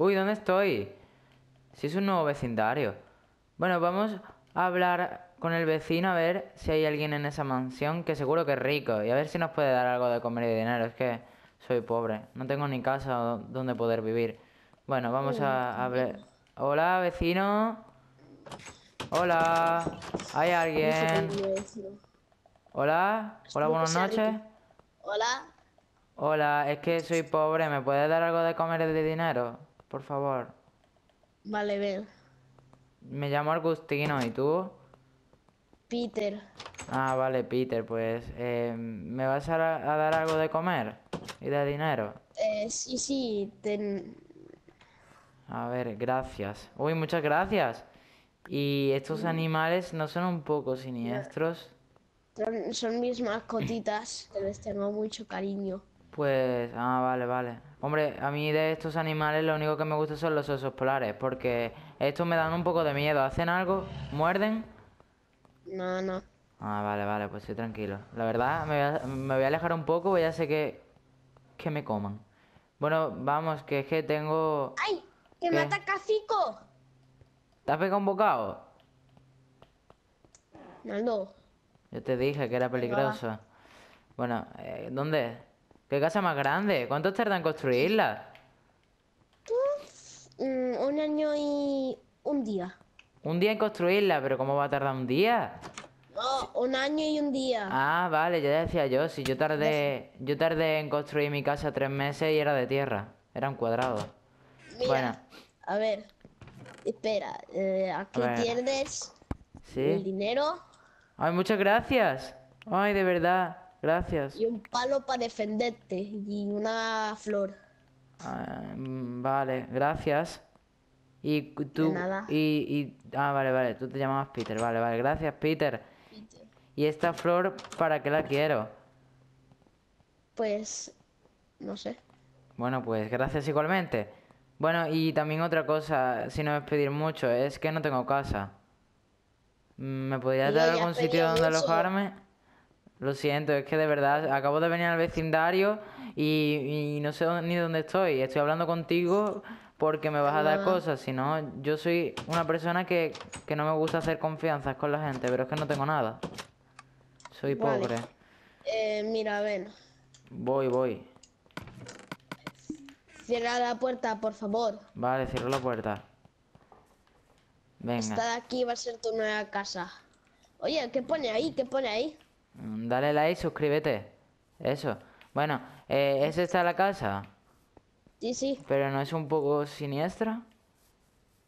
Uy, ¿dónde estoy? Si es un nuevo vecindario. Bueno, vamos a hablar con el vecino a ver si hay alguien en esa mansión, que seguro que es rico, y a ver si nos puede dar algo de comer y dinero. Es que soy pobre, no tengo ni casa donde poder vivir. Bueno, vamos a, a ver. Hola, vecino. Hola, ¿hay alguien? Hola, hola, buenas noches. Hola. Hola, es que soy pobre, ¿me puedes dar algo de comer y de dinero? por favor. Vale, ven. Me llamo Agustino, ¿y tú? Peter. Ah, vale, Peter, pues... Eh, ¿Me vas a, dar algo de comer? ¿Y de dinero? Eh, sí, sí, A ver, gracias. Uy, muchas gracias. ¿Y estos mm. animales no son un poco siniestros? Son, son mis mascotitas, que les tengo mucho cariño pues, ah, vale, vale. Hombre, a mí de estos animales lo único que me gusta son los osos polares, porque estos me dan un poco de miedo. ¿Hacen algo? ¿Muerden? No, no. Ah, vale, vale, pues estoy tranquilo. La verdad, me voy a, alejar un poco, ya sé que, que me coman. Bueno, vamos, que es que tengo... ¡Ay! ¡Que me ataca Zico! ¿Te has pegado un No. Yo te dije que era peligroso. Bueno, eh, ¿dónde? ¿Qué casa más grande? ¿Cuánto tarda en construirla? Mm, un año y un día. Un día en construirla, pero ¿cómo va a tardar un día? No, un año y un día. Ah, vale, ya decía yo, si yo tardé, yo tardé en construir mi casa tres meses y era de tierra, era un cuadrado. Mira, A ver, espera, eh, ¿a aquí tienes el dinero. Ay, muchas gracias. Ay, de verdad. Gracias. Y un palo para defenderte y una flor. Ah, mm, vale, gracias. Y tú... nada. Y, ah, vale, vale, tú te llamabas Peter. Vale, vale, gracias Peter. ¿Y esta flor para qué la quiero? Pues... no sé. Bueno, pues gracias igualmente. Bueno, y también otra cosa, si no es pedir mucho, es que no tengo casa. Mm, ¿Me podrías dar algún sitio donde alojarme? Lo siento, es que de verdad acabo de venir al vecindario y, no sé ni dónde estoy. Estoy hablando contigo porque me vas a dar ah. cosas, si no, yo soy una persona que, no me gusta hacer confianzas con la gente, pero es que no tengo nada. Soy pobre. Eh, mira, ven. Voy, voy. Cierra la puerta, por favor. Vale, cierro la puerta. Venga. Esta de aquí va a ser tu nueva casa. Oye, ¿qué pone ahí? ¿Qué pone ahí? Mm, dale like, suscríbete. Eso. Bueno, eh, ¿es esta la casa? Sí, sí. ¿Pero no es un poco siniestra?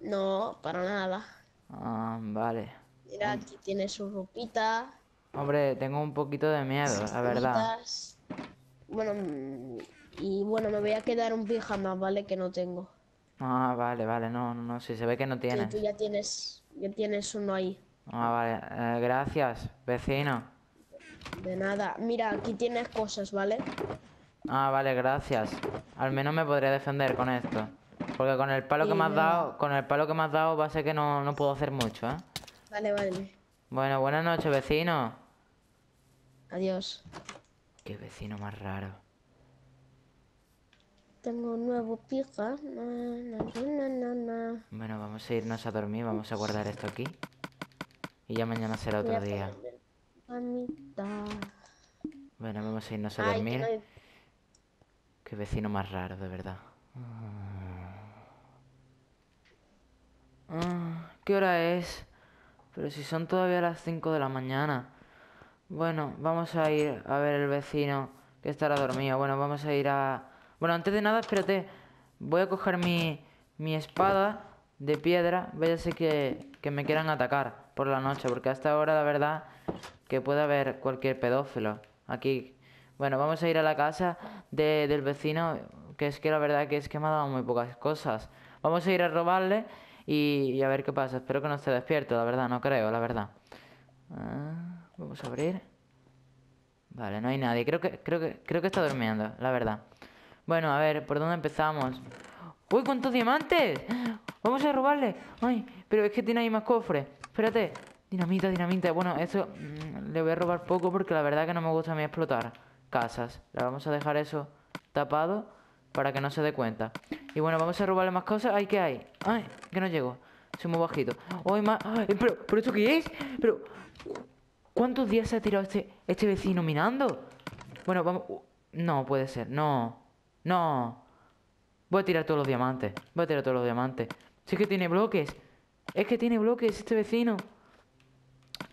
No, para nada. Ah, vale. Mira, aquí tiene su ropita. Hombre, tengo un poquito de miedo, la verdad. Bueno, mm, y bueno, me voy a quedar un pijama, ¿vale? Que no tengo. Ah, vale, vale, no, no, si se ve que no tienes. tú ya tienes, ya tienes uno ahí. Ah, vale, eh, gracias, vecino. De nada. Mira, aquí tienes cosas, ¿vale? Ah, vale, gracias. Al menos me podría defender con esto. Porque con el palo que me has dado, con el palo que me has dado va a ser que no, puedo hacer mucho, ¿eh? Vale, vale. Bueno, buenas noches, vecino. Adiós. Qué vecino más raro. Tengo un nuevo pija. bueno, vamos a irnos a dormir, vamos a guardar esto aquí. Y ya mañana será otro día. Bueno, vamos a irnos a dormir. Qué vecino más raro, de verdad. Ah, ¿Qué hora es? Pero si son todavía las 5 de la mañana. Bueno, vamos a ir a ver el vecino que estará dormido. Bueno, vamos a ir a... Bueno, antes de nada, espérate. Voy a coger mi, mi espada de piedra. Váyase que, que me quieran atacar por la noche. Porque hasta ahora, la verdad, que pueda haber cualquier pedófilo aquí. Bueno, vamos a ir a la casa del vecino, que es que la verdad que es que me ha dado muy pocas cosas. Vamos a ir a robarle y, a ver qué pasa. Espero que no esté despierto, la verdad, no creo, la verdad. Ah, vamos a abrir. Vale, no hay nadie. Creo que, creo que, creo que está durmiendo, la verdad. Bueno, a ver, ¿por dónde empezamos? ¡Uy, cuántos diamantes! ¡Vamos a robarle! ¡Ay! Pero es que tiene ahí más cofres. Espérate. Dinamita, dinamita. Bueno, eso mm, le voy a robar poco porque la verdad que no me gusta a mí explotar casas. Le vamos a dejar eso tapado para que no se dé cuenta. Y bueno, vamos a robarle más cosas. ¡Ay, qué hay! ¡Ay, que no llego! Soy muy bajito. ¡Ay, más! pero, pero esto qué es! Pero... ¿Cuántos días se ha tirado este, este vecino minando? Bueno, vamos... No, puede ser. No. No. Voy a tirar todos los diamantes. Voy a tirar todos los diamantes. Si es que tiene bloques. Es que tiene bloques este vecino.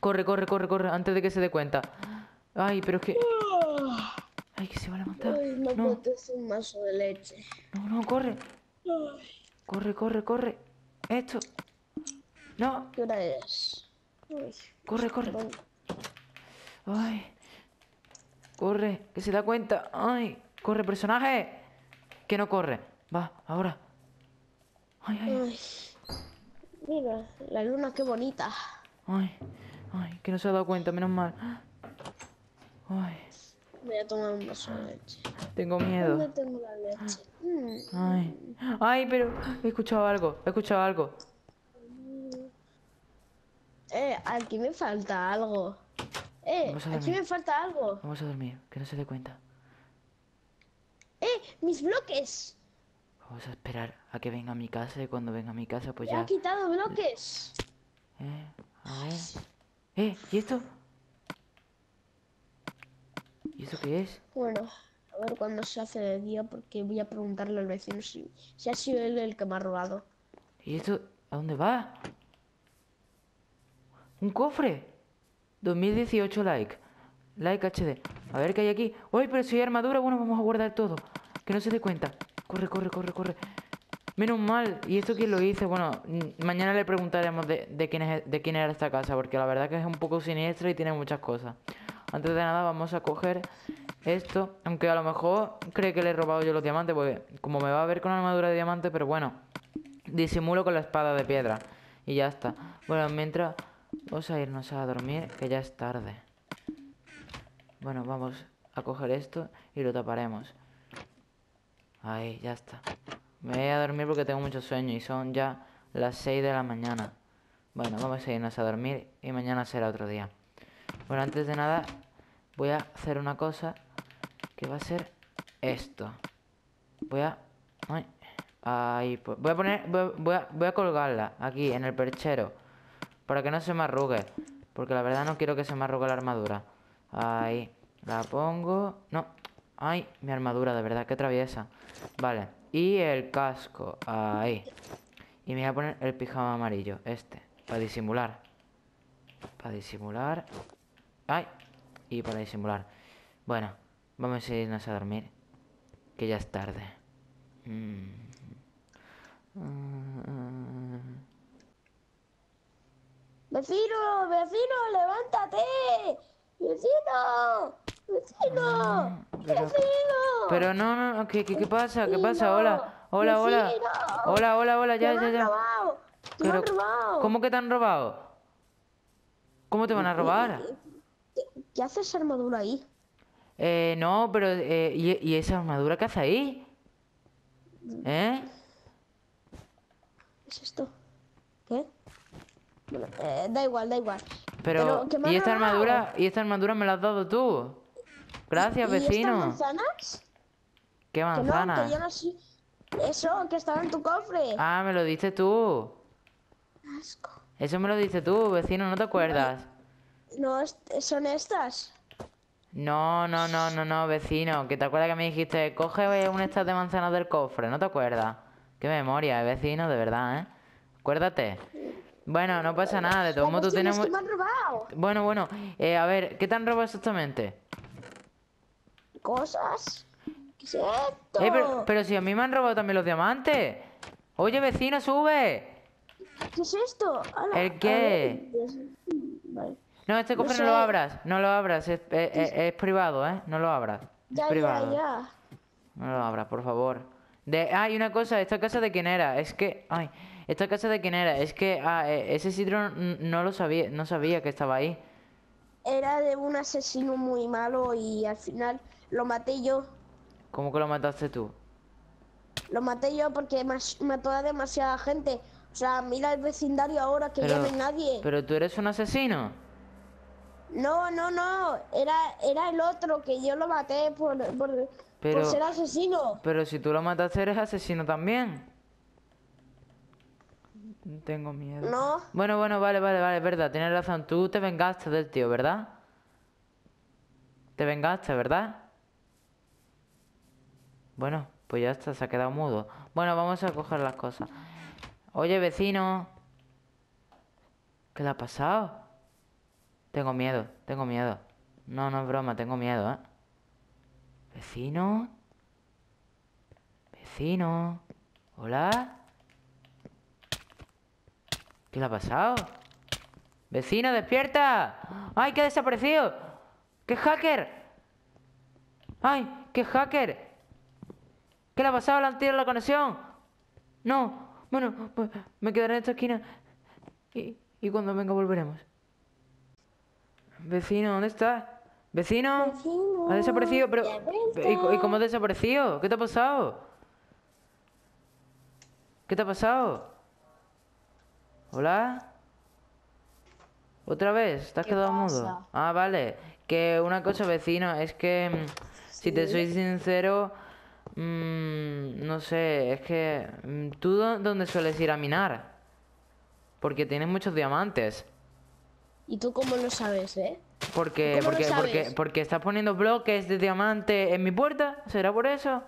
Corre, corre, corre, corre, antes de que se dé cuenta. Ay, pero es que... Ah. Ay, que se va a levantar. no. No, corre. Corre, corre, corre. Esto. No. ¿Qué hora es? Corre, corre. Ay. Corre, que se da cuenta. Ay. Corre, personaje. Que no corre. Va, ahora. ay. ay. Mira, la luna, qué bonita. Ay que no se ha dado cuenta, menos mal. Voy a tomar un vaso de leche. Tengo miedo. ¿Dónde tengo la leche? Ay. pero he escuchado algo, he escuchado algo. Eh, aquí me falta algo. Eh, aquí me falta algo. Vamos a dormir, que no se dé cuenta. ¡Eh! ¡Mis bloques! Vamos a esperar a que venga a mi casa y cuando venga a mi casa pues ya... ha quitado bloques! Eh, a ¿Eh? ¿Y esto? ¿Y esto qué es? Bueno, a ver cuándo se hace de día porque voy a preguntarle al vecino si, si ha sido él el que me ha robado. ¿Y esto a dónde va? ¿Un cofre? 2018 like. Like HD. A ver qué hay aquí. ¡Uy, pero si hay armadura! Bueno, vamos a guardar todo. Que no se dé cuenta. Corre, corre, corre, corre. Menos mal. ¿Y esto quién lo hizo? Bueno, mañana le preguntaremos de, quién es, e, de quién era esta casa, porque la verdad que es un poco siniestra y tiene muchas cosas. Antes de nada vamos a coger esto, aunque a lo mejor cree que le he robado yo los diamantes, porque como me va a ver con armadura de diamante, pero bueno, disimulo con la espada de piedra. Y ya está. Bueno, mientras vamos a irnos a dormir, que ya es tarde. Bueno, vamos a coger esto y lo taparemos. Ahí, ya está. Me voy a dormir porque tengo mucho sueño y son ya las 6 de la mañana. Bueno, vamos a irnos a dormir y mañana será otro día. Bueno, antes de nada, voy a hacer una cosa que va a ser esto. Voy a... ahí, pues, voy a poner... a, voy a colgarla aquí, en el perchero. Para que no se me arrugue. Porque la verdad no quiero que se me arrugue la armadura. Ahí. La pongo... No, Ay, mi armadura, de verdad, que traviesa. Vale, y el casco, ahí. Y me voy a poner el pijama amarillo, este, para disimular. Para disimular. Ay, y para disimular. Bueno, vamos a irnos a dormir, que ya es tarde. Mm. Vecino, vecino, levántate. Vecino. ¡Vecino! Ah, ¡Vecino! Pero no, no, ¿qué, qué, qué pasa? ¿Qué pasa? Hola, hola, hola. Hola, hola, hola, ya, ya, ya. robado. ¿Cómo que te han robado? ¿Cómo te van a robar? ¿Qué hace esa armadura ahí? Eh, no, pero... Eh, ¿y, esa armadura qué hace ahí? ¿Eh? ¿Es esto? ¿Qué? Bueno, eh, da igual, da igual. Pero, ¿y esta armadura? ¿Y esta armadura me la has dado tú? Gracias, vecino. ¿Qué manzanas? ¿Qué manzanas? no, yo no Eso, que estaba en tu cofre. Ah, me lo diste tú. Asco. Eso me lo diste tú, vecino, ¿no te acuerdas? No, son estas. No, no, no, no, no, vecino. Que te acuerdas que me dijiste, coge un estas de manzanas del cofre, ¿no te acuerdas? Qué memoria, eh, vecino, de verdad, ¿eh? Acuérdate. Bueno, no pasa nada, de todo modo, tú tienes... me robado. Bueno, bueno, eh, a ver, ¿qué te han robado exactamente? cosas. Eh, pero, si a mí me han robado también los diamantes. Oye, vecino, sube. ¿Qué es esto? ¿El qué? No, este cofre no, lo abras, no lo abras, es, privado, ¿eh? No lo abras. Ya, privado. ya, ya. No lo abras, por favor. De, ah, una cosa, ¿esta casa de quién era? Es que, ay, ¿esta casa de quién era? Es que, ah, e, ese sidro no lo sabía, no sabía que estaba ahí. Era de un asesino muy malo y al final lo maté yo. ¿Cómo que lo mataste tú? Lo maté yo porque mató a demasiada gente. O sea, mira el vecindario ahora que ya no hay nadie. Pero tú eres un asesino. No, no, no. Era, era el otro que yo lo maté por, por ser asesino. Pero si tú lo mataste, eres asesino también. Tengo miedo. No. Bueno, bueno, vale, vale, vale, verdad. Tienes razón. Tú te vengaste del tío, ¿verdad? Te vengaste, ¿verdad? Bueno, pues ya está, se ha quedado mudo. Bueno, vamos a coger las cosas. Oye, vecino. ¿Qué le ha pasado? Tengo miedo, tengo miedo. No, no es broma, tengo miedo, ¿eh? Vecino. Vecino. Hola. ¿Qué le ha pasado? Vecino, despierta. ¡Ay, que ha desaparecido! ¡Qué hacker! ¡Ay, qué hacker! ¿Qué le ha pasado han tirado la conexión? No. Bueno, pues me quedaré en esta esquina. Y, cuando venga volveremos. Vecino, ¿dónde estás? ¿Vecino? Ha desaparecido, pero... ¿Y, cómo ha desaparecido? ¿Qué te ha pasado? ¿Qué te ha pasado? ¿Hola? ¿Otra vez? ¿Te has quedado mudo? Ah, vale. Que una cosa, vecino, es que... Mm, si te soy sincero... Mm, no sé, es que... Mm, ¿Tú dónde sueles ir a minar? Porque tienes muchos diamantes. ¿Y tú cómo lo sabes, eh? Porque, porque, porque, estás poniendo bloques de diamante en mi puerta. ¿Será por eso?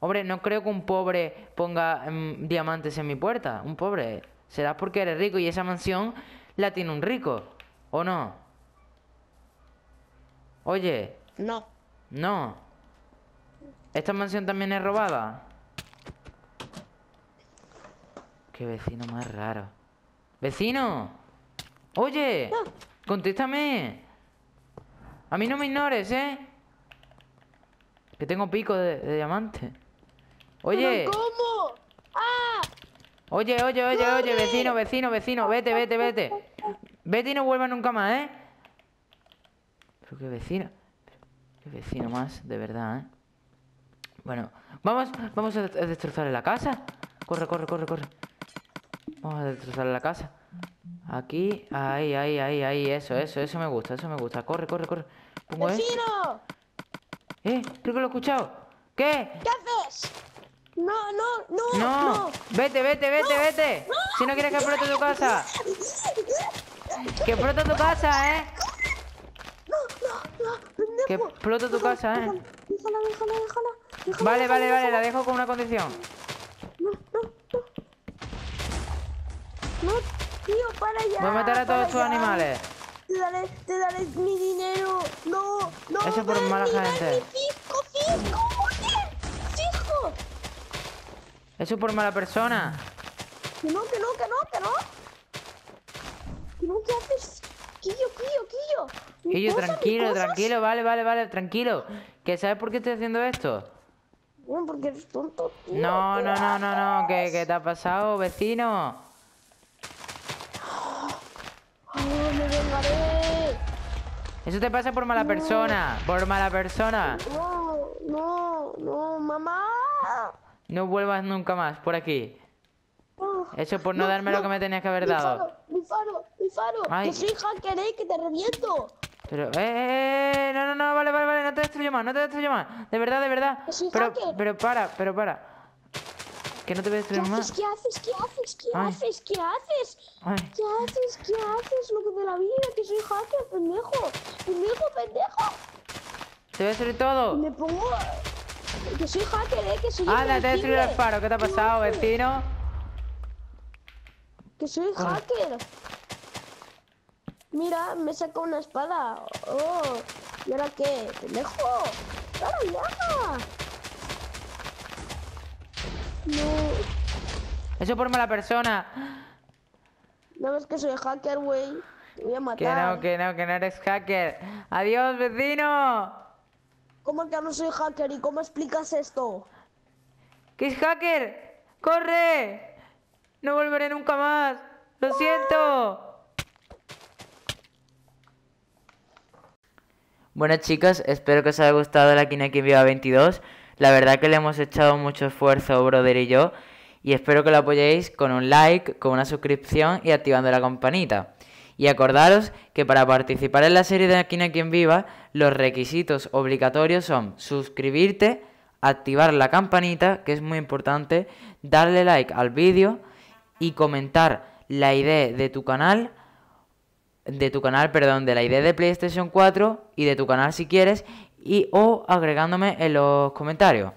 Hombre, no creo que un pobre ponga mm, diamantes en mi puerta. Un pobre. Será porque eres rico y esa mansión la tiene un rico. ¿O no? Oye. No. No. ¿Esta mansión también es robada? Qué vecino más raro. ¡Vecino! ¡Oye! ¡Contéstame! A mí no me ignores, ¿eh? Que tengo pico de, diamante. Oye. ¿Cómo? ¡Ah! Oye, oye, oye, oye, vecino, vecino, vecino. Vete, vete, vete. Vete y no vuelva nunca más, ¿eh? Pero qué vecino. Qué vecino más, de verdad, ¿eh? Bueno, vamos, vamos a, destrozar la casa. Corre, corre, corre, corre. Vamos a destrozar la casa. Aquí, ahí, ahí, ahí, ahí. Eso, eso, eso me gusta, eso me gusta. Corre, corre, corre. ¡Vecino! Eh, creo que lo he escuchado. ¿Qué? ¿Qué haces? No, no, no, no. Vete, vete, vete, vete. Si no quieres que explote tu casa. que explote tu casa, ¿eh? No, no, no. Que explote tu casa, ¿eh? Déjala, déjala, déjala. Vale, vale, vale, la dejo con una condición. No, no, no. No, tío, para allá. Voy a matar a todos tus animales. Te daré, te daré mi dinero. No, no. Eso por mala gente. Fisco, fisco, Eso por mala persona. Que no, que no, que no, que no. Que no, ¿qué haces? Quillo, quillo, quillo. Quillo, tranquilo, tranquilo, vale, vale, vale, tranquilo. ¿Que sabes por qué estoy haciendo esto? porque eres tonto. no, no, no, no, no. ¿Qué, te ha pasado, vecino? me vengaré. Eso te pasa por mala persona. Por mala persona. No, no, no, mamá. No vuelvas nunca más por aquí. Ah, Eso por no, darme lo que me tenías que haber dado. Mi faro, mi faro, mi faro. Que soy hacker, eh, que te reviento. Pero, eh, eh, eh, no, no, no, vale, vale, vale, no te destruyo más, no te destruyo más. De verdad, de verdad. Pues pero, pero para, pero para. Que no te voy a destruir más. ¿Qué haces? ¿Qué haces? ¿Qué haces? ¿Qué haces? ¿Qué haces? ¿Qué haces? Loco de la vida, que soy hacker, pendejo. Pendejo, pendejo. Te voy a destruir todo. Me pongo. Que soy hacker, eh, que soy Anda, te voy a destruir el faro. ¿Qué te ha pasado, vecino? Que soy hacker. Mira, me saca una espada. Oh, ¿y ahora qué? ¡Pendejo! ¿Para ya! No. Eso por mala persona. No ves que soy hacker, güey. Te voy a matar. Que no, que no, que no eres hacker. ¡Adiós, vecino! ¿Cómo que no soy hacker y cómo explicas esto? ¿Qué es hacker? ¡Corre! No volveré nunca más. Lo siento. ¡Ah! Bueno chicas, espero que os haya gustado la Kineki Viva 22. La verdad que le hemos echado mucho esfuerzo, brother y yo. Y espero que lo apoyéis con un like, con una suscripción y activando la campanita. Y acordaros que para participar en la serie de la Quien Viva, los requisitos obligatorios son suscribirte, activar la campanita, que es muy importante, darle like al vídeo y comentar la idea de tu canal de tu canal, perdón, de la idea de PlayStation 4 y de tu canal si quieres y o agregándome en los comentarios.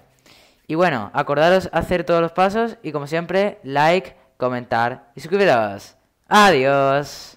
Y bueno, acordaros hacer todos los pasos y como siempre, like, comentar y suscribiros. Adiós.